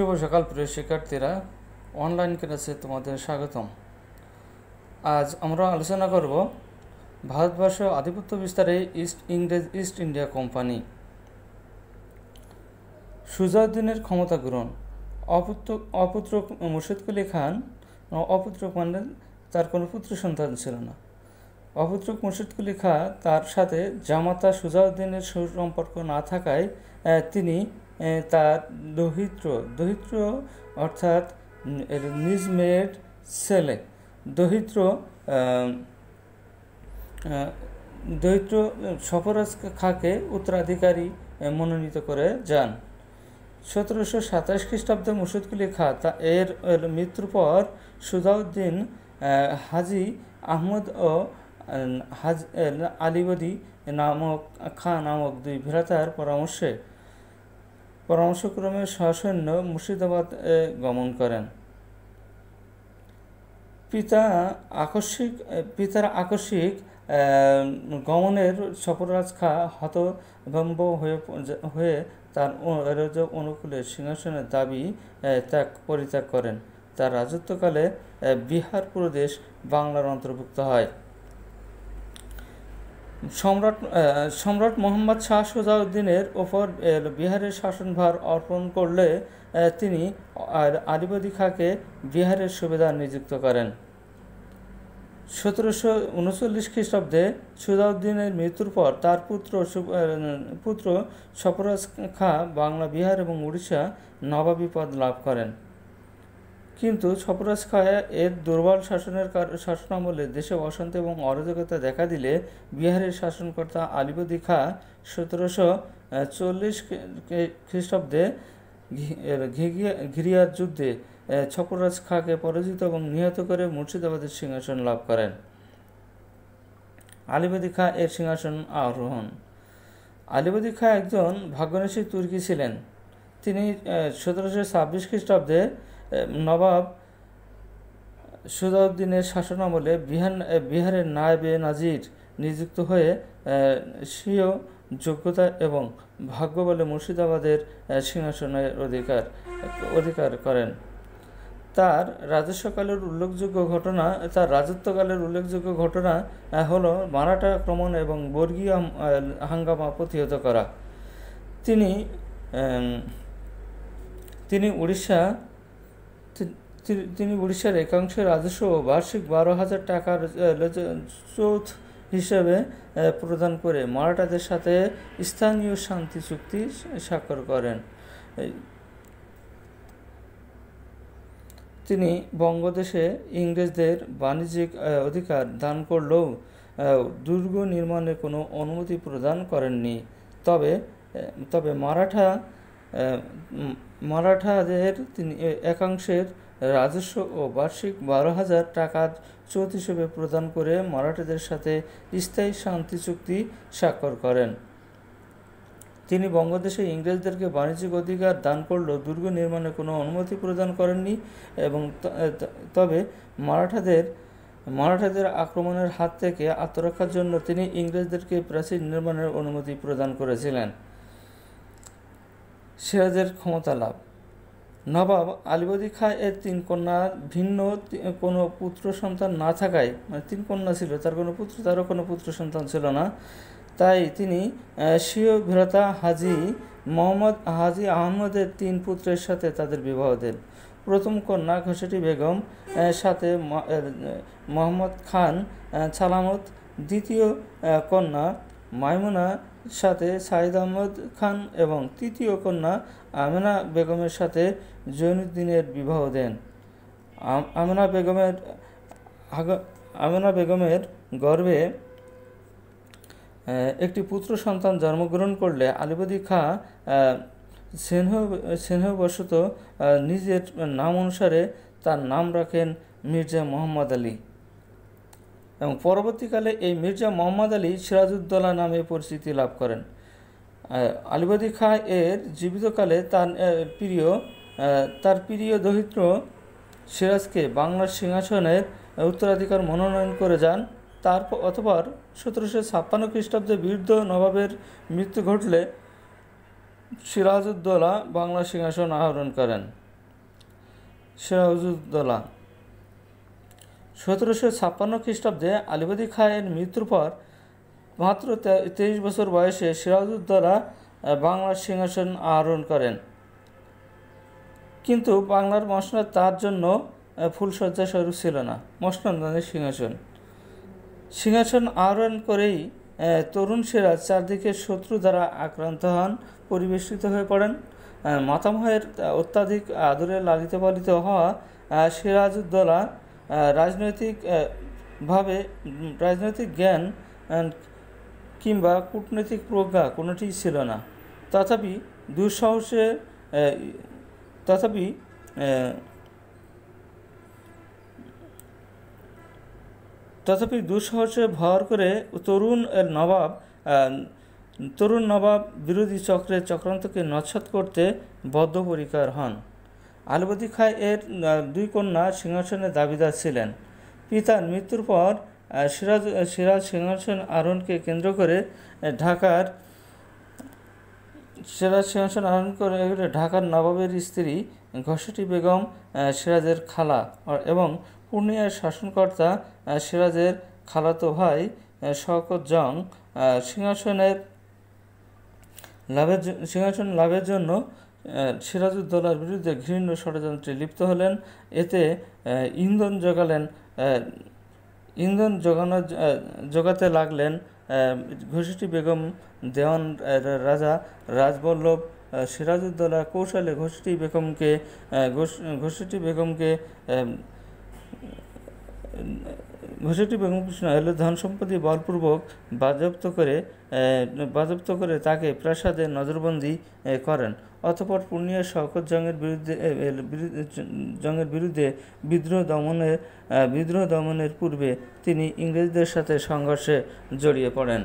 শুভ সকাল প্রিয় শিক্ষার্থীরা অনলাইন ক্লাসে তোমাদের স্বাগতম আজ আমরা আলোচনা করব ভারতবর্ষ আধিপত্য বিস্তারে ইস্ট ইংরেজ ইস্ট ইন্ডিয়া কোম্পানি সুজাউদ্দিনের ক্ষমতা গ্রহণ অপুত্র অপুত্র মুর্শিদ কুলি খান অপুত্র মানে তার কোনো পুত্র সন্তান ছিল না অপুত্র মুর্শিদ কুলি খা তার সাথে জামাতা সুজাউদ্দিনের সুসম্পর্ক না থাকায় তিনি তার দহিত্র দহিত্র অর্থাৎ নিজ মেয়ের ছেলে দহিত্র দৈত্র সফরাজ খাঁকে উত্তরাধিকারী মনোনীত করে যান সতেরোশো সাতাশ খ্রিস্টাব্দে মুসুদকুলি খাঁ তা এর মৃত্যুর পর সুদাউদ্দিন হাজি আহমদ ও হাজ আলিবদি নামক খাঁ নামক দুই ভ্রাতার পরামর্শে পরামর্শক্রমে সৈন্য মুর্শিদাবাদ গমন করেন পিতা আকস্মিক পিতার আকস্মিক গমনের সফররাজ খা হতভম্ব হয়ে হয়ে তার অনুকূলে সিংহাসনের দাবি ত্যাগ পরিত্যাগ করেন তার রাজত্বকালে বিহার প্রদেশ বাংলার অন্তর্ভুক্ত হয় সম্রাট সম্রাট মোহাম্মদ শাহ সুজাউদ্দিনের ওপর বিহারের শাসনভার অর্পণ করলে তিনি আলিবদি খাঁকে বিহারের সুবেদার নিযুক্ত করেন সতেরোশো উনচল্লিশ খ্রিস্টাব্দে সুজাউদ্দিনের মৃত্যুর পর তার পুত্র পুত্র সফরাজ খাঁ বাংলা বিহার এবং উড়িষ্যা নবাবী পদ লাভ করেন কিন্তু ছপরাজ ছপরাজখায়া এর দুর্বল শাসনের শাসনামলে দেশে অশান্তি এবং অরাজকতা দেখা দিলে বিহারের শাসনকর্তা আলিবদি খা সতেরোশো চল্লিশ খ্রিস্টাব্দে ঘিরিয়ার যুদ্ধে ছপরাজ খাঁকে পরাজিত এবং নিহত করে মুর্শিদাবাদের সিংহাসন লাভ করেন আলিবদি খা এর সিংহাসন আরোহণ আলিবদি খা একজন ভাগ্যনাশী তুর্কি ছিলেন তিনি সতেরোশো ছাব্বিশ খ্রিস্টাব্দে নবাব সুজাউদ্দিনের শাসনামলে বিহার বিহারের নায়েবে নাজির নিযুক্ত হয়ে স্বীয় যোগ্যতা এবং ভাগ্য বলে মুর্শিদাবাদের সিংহাসনের অধিকার অধিকার করেন তার রাজস্বকালের উল্লেখযোগ্য ঘটনা তার রাজত্বকালের উল্লেখযোগ্য ঘটনা হল মারাঠা আক্রমণ এবং বর্গীয় হাঙ্গামা প্রতিহত করা তিনি তিনি উড়িষ্যা তিনি উড়িষ্যার একাংশ রাজস্ব বার্ষিক বারো হাজার টাকার চৌথ হিসাবে প্রদান করে মারাঠাদের সাথে স্থানীয় শান্তি চুক্তি স্বাক্ষর করেন তিনি বঙ্গদেশে ইংরেজদের বাণিজ্যিক অধিকার দান করলেও দুর্গ নির্মাণের কোনো অনুমতি প্রদান করেননি তবে তবে মারাঠা মারাঠাদের তিনি একাংশের রাজস্ব ও বার্ষিক বারো হাজার টাকা চোট হিসেবে প্রদান করে মারাঠাদের সাথে স্থায়ী শান্তি চুক্তি স্বাক্ষর করেন তিনি বঙ্গদেশে ইংরেজদেরকে বাণিজ্যিক অধিকার দান করলেও দুর্গ নির্মাণে কোনো অনুমতি প্রদান করেননি এবং তবে মারাঠাদের মারাঠাদের আক্রমণের হাত থেকে আত্মরক্ষার জন্য তিনি ইংরেজদেরকে প্রাচীর নির্মাণের অনুমতি প্রদান করেছিলেন সেরাজের ক্ষমতা লাভ নবাব আলিবদী খাঁ এর তিন কন্যা ভিন্ন কোনো পুত্র সন্তান না থাকায় মানে তিন কন্যা ছিল তার কোনো পুত্র তারও কোনো পুত্র সন্তান ছিল না তাই তিনি স্বীয় ভ্রাতা হাজি মোহাম্মদ হাজি আহমদের তিন পুত্রের সাথে তাদের বিবাহ দেন প্রথম কন্যা ঘষেটি বেগম সাথে মোহাম্মদ খান সালামত দ্বিতীয় কন্যা মাইমুনা সাথে সাইদ আহমদ খান এবং তৃতীয় কন্যা আমেনা বেগমের সাথে জৈনুদ্দিনের বিবাহ দেন আমেনা বেগমের আমেনা বেগমের গর্ভে একটি পুত্র সন্তান জন্মগ্রহণ করলে আলিবদী খা স্নেহ স্নেহবশত নিজের নাম অনুসারে তার নাম রাখেন মির্জা মোহাম্মদ আলী এবং পরবর্তীকালে এই মির্জা মোহাম্মদ আলী সিরাজউদ্দৌলা নামে পরিচিতি লাভ করেন আলিবাদী খাঁ এর জীবিতকালে তার প্রিয় তার প্রিয় দরিদ্র সিরাজকে বাংলার সিংহাসনের উত্তরাধিকার মনোনয়ন করে যান তারপর অথবা সতেরোশো ছাপ্পান্ন খ্রিস্টাব্দে বিরুদ্ধ নবাবের মৃত্যু ঘটলে সিরাজউদ্দৌলা বাংলা সিংহাসন আহরণ করেন সিরাজউদ্দৌলা সতেরোশো ছাপ্পান্ন খ্রিস্টাব্দে আলিবাদী খায়ের মৃত্যুর পর মাত্র তেইশ বছর বয়সে সিরাজউদ্দৌলা বাংলার সিংহাসন আহরণ করেন কিন্তু বাংলার মসনদ তার জন্য ফুলশয্যা স্বরূপ ছিল না মসনদানের সিংহাসন সিংহাসন আহরণ করেই তরুণ সিরাজ চারদিকে শত্রু দ্বারা আক্রান্ত হন পরিবেষ্টিত হয়ে পড়েন মাতামহের অত্যাধিক আদরে লালিত পালিত হওয়া সিরাজউদ্দৌলা রাজনৈতিকভাবে রাজনৈতিক জ্ঞান কিংবা কূটনৈতিক প্রজ্ঞা কোনোটি ছিল না তথাপি দুঃসাহসে তথাপি তথাপি দুঃসাহসে ভর করে তরুণ নবাব তরুণ নবাব বিরোধী চক্রের চক্রান্তকে নচ্ছাত করতে বদ্ধপরিকার হন আলবদী খাঁ এর দুই কন্যা সিংহাসনের দাবিদার ছিলেন পিতার মৃত্যুর পর সিরাজ সিরাজ সিংহাসন আরোহণকে কেন্দ্র করে ঢাকার সিরাজ সিংহাসন আরন করে ঢাকার নবাবের স্ত্রী ঘষেটি বেগম সিরাজের খালা এবং পূর্ণিয়ার শাসনকর্তা সিরাজের খালাতো ভাই শওকত জং সিংহাসনের লাভের সিংহাসন লাভের জন্য সিরাজউদ্দৌলার বিরুদ্ধে ঘৃণ্য ষড়যন্ত্রে লিপ্ত হলেন এতে ইন্ধন জোগালেন ইন্ধন জোগানো জোগাতে লাগলেন ঘুষিটি বেগম দেওয়ান রাজা রাজবল্লভ সিরাজউদ্দৌলা কৌশলে ঘুষিটি বেগমকে ঘুষিটি বেগমকে ঘুষিটি বেগম কৃষ্ণ হলে ধন সম্পত্তি বলপূর্বক বাজপ্ত করে বাজপ্ত করে তাকে প্রাসাদে নজরবন্দি করেন অতপর পূর্ণিয়া শওকত জঙ্গের বিরুদ্ধে জঙ্গের বিরুদ্ধে বিদ্রোহ দমনের বিদ্রোহ দমনের পূর্বে তিনি ইংরেজদের সাথে সংঘর্ষে জড়িয়ে পড়েন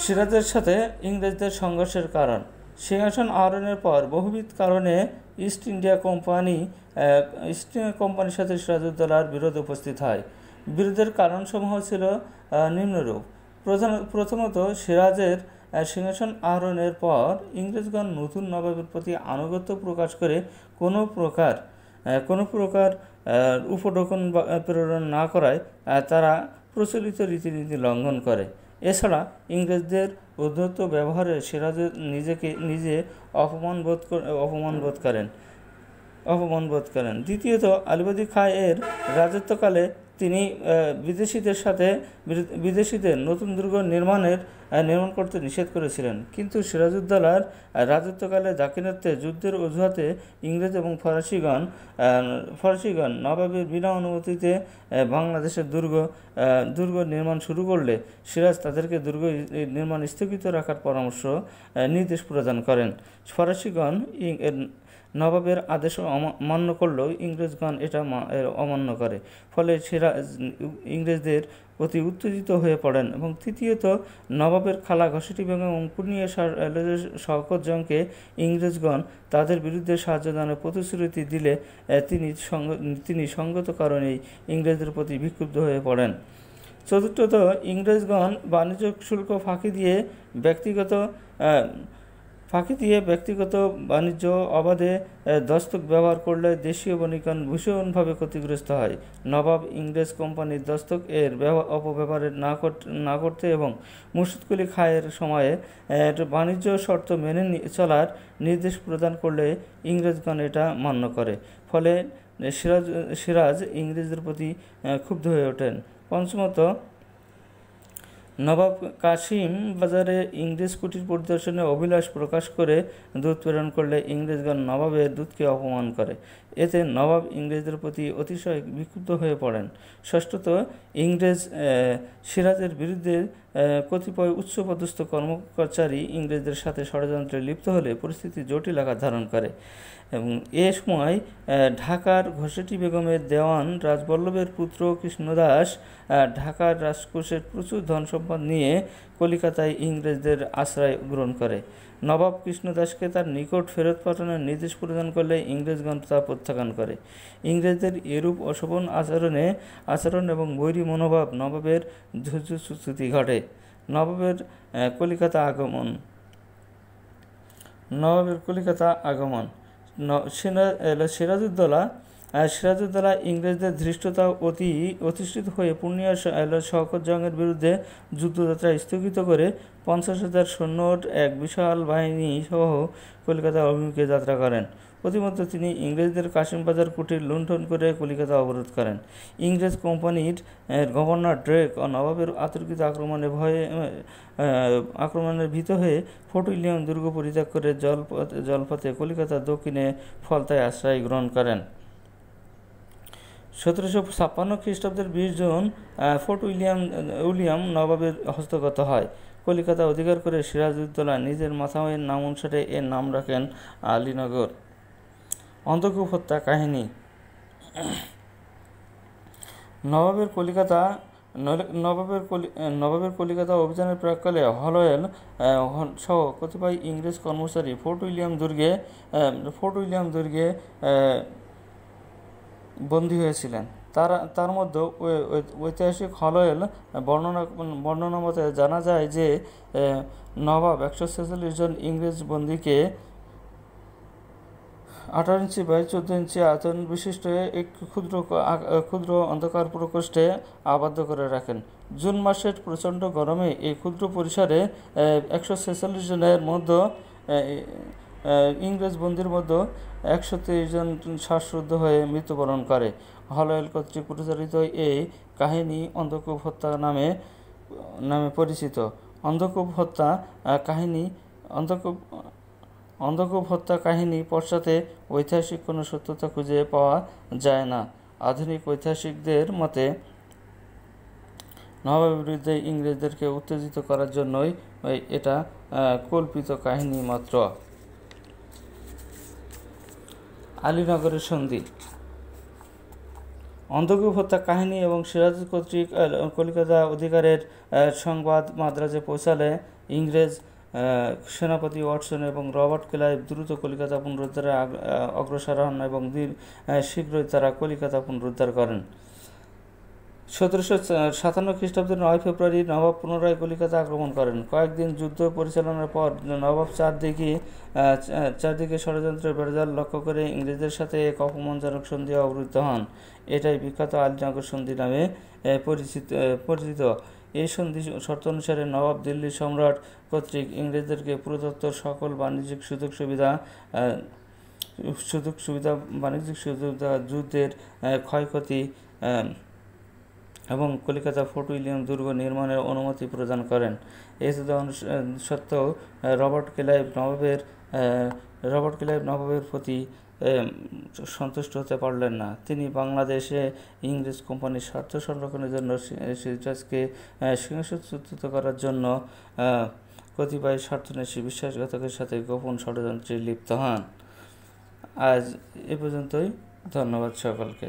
সিরাজের সাথে ইংরেজদের সংঘর্ষের কারণ সিংহাসন আহরণের পর বহুবিধ কারণে East India company East India কোম্পানির সাথে সিরাজউদ্দৌলার বিরোধ উপস্থিত হয় বিরোধের কারণসমূহ ছিল নিম্নরূপ প্রধান প্রথমত সিরাজের সিংহাসন আহরণের পর ইংরেজগণ নতুন নবাবের প্রতি আনুগত্য প্রকাশ করে কোনো প্রকার কোনো প্রকার উপঢোকন প্রেরণ না করায় তারা প্রচলিত রীতিনীতি লঙ্ঘন করে এছাড়া ইংরেজদের উদ্ধত্ত ব্যবহারে সিরাজ নিজেকে নিজে অপমান বোধ অপমান বোধ করেন অপমান বোধ করেন দ্বিতীয়ত আলিবাদী খাঁ এর রাজত্বকালে তিনি বিদেশিদের সাথে বিদেশিদের নতুন দুর্গ নির্মাণের নির্মাণ করতে নিষেধ করেছিলেন কিন্তু সিরাজউদ্দৌলার রাজত্বকালে দাক্ষিণাত্যে যুদ্ধের অজুহাতে ইংরেজ এবং ফরাসিগণ ফরাসিগণ নবাবের বিনা অনুমতিতে বাংলাদেশের দুর্গ দুর্গ নির্মাণ শুরু করলে সিরাজ তাদেরকে দুর্গ নির্মাণ স্থগিত রাখার পরামর্শ নির্দেশ প্রদান করেন ফরাসিগণ নবাবের আদেশ অমান্য করলেও ইংরেজগণ এটা অমান্য করে ফলে সেরা ইংরেজদের অতি উত্তেজিত হয়ে পড়েন এবং তৃতীয়ত নবাবের খালা ঘসেটি এবং পূর্ণিয়া শওকত জংকে ইংরেজগণ তাদের বিরুদ্ধে সাহায্য দানের প্রতিশ্রুতি দিলে তিনি তিনি সঙ্গত কারণেই ইংরেজদের প্রতি বিক্ষুব্ধ হয়ে পড়েন চতুর্থত ইংরেজগণ বাণিজ্য শুল্ক ফাঁকি দিয়ে ব্যক্তিগত ফাঁকি দিয়ে ব্যক্তিগত বাণিজ্য অবাধে দস্তক ব্যবহার করলে দেশীয় বণিকগণ ভীষণভাবে ক্ষতিগ্রস্ত হয় নবাব ইংরেজ কোম্পানির দস্তক এর অপব্যবহারের না না করতে এবং মুর্শিদকুলি খায়ের সময়ে বাণিজ্য শর্ত মেনে চলার নির্দেশ প্রদান করলে ইংরেজগণ এটা মান্য করে ফলে সিরাজ সিরাজ ইংরেজদের প্রতি ক্ষুব্ধ হয়ে ওঠেন পঞ্চমত নবাব কাসিম বাজারে ইংরেজ কুটির পরিদর্শনে অভিলাষ প্রকাশ করে দুধ প্রেরণ করলে ইংরেজগণ নবাবের দুধকে অপমান করে এতে নবাব ইংরেজদের প্রতি অতিশয় বিক্ষুব্ধ হয়ে পড়েন ষষ্ঠত ইংরেজ সিরাজের বিরুদ্ধে কতিপয় উচ্চপদস্থ কর্মকর্চারী ইংরেজদের সাথে ষড়যন্ত্রে লিপ্ত হলে পরিস্থিতি জটিল আকার ধারণ করে এবং এ সময় ঢাকার ঘষেটি বেগমের দেওয়ান রাজবল্লভের পুত্র কৃষ্ণদাস ঢাকার রাজকোষের প্রচুর ধন সম্পদ নিয়ে কলিকাতায় ইংরেজদের আশ্রয় গ্রহণ করে নবাব কৃষ্ণদাসকে তার নিকট ফেরত পাঠানোর নির্দেশ প্রদান করলে ইংরেজগণ তা প্রত্যাখ্যান করে ইংরেজদের এরূপ অশোভন আচরণে আচরণ এবং বৈরী মনোভাব নবাবের ঝুঝুসুতি ঘটে নবাবের কলিকাতা আগমন নবাবের কলিকাতা আগমন সিরাজুদ্দোলা সিরাজুদ্দোলা ইংরেজদের ধৃষ্টতা অতি অতিষ্ঠিত হয়ে পূর্ণিয়া শওকত জঙ্গের বিরুদ্ধে যুদ্ধযাত্রা স্থগিত করে পঞ্চাশ হাজার সৈন্যর এক বিশাল বাহিনী সহ কলকাতা অভিমুখে যাত্রা করেন প্রতিমধ্যে তিনি ইংরেজদের কাশিমবাজার কুটির লুণ্ঠন করে কলিকাতা অবরোধ করেন ইংরেজ কোম্পানির গভর্নর ড্রেক ও নবাবের আতর্কিত আক্রমণে ভয়ে আক্রমণের ভীত হয়ে ফোর্ট উইলিয়াম দুর্গ পরিত্যাগ করে জলপথে জলপথে কলিকাতা দক্ষিণে ফলতায় আশ্রয় গ্রহণ করেন সতেরোশো ছাপ্পান্ন খ্রিস্টাব্দের বিশ জুন ফোর্ট উইলিয়াম উইলিয়াম নবাবের হস্তগত হয় কলিকাতা অধিকার করে সিরাজউদ্দৌলা নিজের মাথামের নাম অনুসারে এর নাম রাখেন আলীনগর অন্তকূপ হত্যা কাহিনী নবাবের কলিকাতা নবাবের নবাবের কলিকাতা অভিযানের প্রাককালে হলয়েল সহ কতিপয় ইংরেজ কর্মচারী ফোর্ট উইলিয়াম দুর্গে ফোর্ট উইলিয়াম দুর্গে বন্দী হয়েছিলেন তার তার মধ্যে ঐতিহাসিক হলয়েল বর্ণনা বর্ণনা মতে জানা যায় যে নবাব একশো ছেচল্লিশ জন ইংরেজ বন্দীকে আঠারো ইঞ্চি বাই চোদ্দ ইঞ্চি আয়তন বিশিষ্ট একটি ক্ষুদ্র ক্ষুদ্র অন্ধকার প্রকোষ্ঠে আবদ্ধ করে রাখেন জুন মাসের প্রচণ্ড গরমে এই ক্ষুদ্র পরিসরে একশো ছেচল্লিশ জনের মধ্যে ইংরেজ বন্দির মধ্যে একশো তেইশ জন শ্বাসরুদ্ধ হয়ে মৃত্যুবরণ করে হলয়েল কর্তৃক প্রচারিত এই কাহিনী অন্ধকূপ হত্যা নামে নামে পরিচিত অন্ধকূপ হত্যা কাহিনী অন্ধকূপ অন্ধকূপ হত্যা কাহিনী পশ্চাতে ঐতিহাসিক কোনো সত্যতা খুঁজে পাওয়া যায় না আধুনিক ঐতিহাসিকদের মতে নবাবের বিরুদ্ধে ইংরেজদেরকে উত্তেজিত করার জন্যই এটা কল্পিত কাহিনী মাত্র আলীনগরের সন্ধি অন্ধকূপ হত্যা কাহিনী এবং সিরাজ কর্তৃক কলিকাতা অধিকারের সংবাদ মাদ্রাজে পৌঁছালে ইংরেজ সেনাপতি ওয়াটসন এবং রবার্ট ক্লাইভ দ্রুত কলিকাতা পুনরুদ্ধারে অগ্রসর হন এবং শীঘ্রই তারা কলিকাতা পুনরুদ্ধার করেন সতেরোশো সাতান্ন খ্রিস্টাব্দের নয় ফেব্রুয়ারি নবাব পুনরায় কলিকাতা আক্রমণ করেন কয়েকদিন যুদ্ধ পরিচালনার পর নবাব চারদিকে চারদিকে ষড়যন্ত্রের বেড়জাল লক্ষ্য করে ইংরেজদের সাথে এক অপমানজনক সন্ধি অবরুদ্ধ হন এটাই বিখ্যাত আলীনগর সন্ধি নামে পরিচিত পরিচিত এই সন্ধি শর্ত অনুসারে নবাব দিল্লি সম্রাট কর্তৃক ইংরেজদেরকে প্রদত্ত সকল বাণিজ্যিক সুযোগ সুবিধা সুযোগ সুবিধা বাণিজ্যিক সুবিধা যুদ্ধের ক্ষয়ক্ষতি এবং কলিকাতা ফোর্ট উইলিয়াম দুর্গ নির্মাণের অনুমতি প্রদান করেন এ সত্ত্বেও রবার্ট ক্লাইভ নবাবের রবার্ট ক্লাইভ নবাবের প্রতি সন্তুষ্ট হতে পারলেন না তিনি বাংলাদেশে ইংরেজ কোম্পানির স্বার্থ সংরক্ষণের জন্য সিরিজকে সিংহাসচ্যুত করার জন্য কতিপয় স্বার্থনেশী বিশ্বাসঘাতকের সাথে গোপন ষড়যন্ত্রে লিপ্ত হন আজ এ পর্যন্তই ধন্যবাদ সকলকে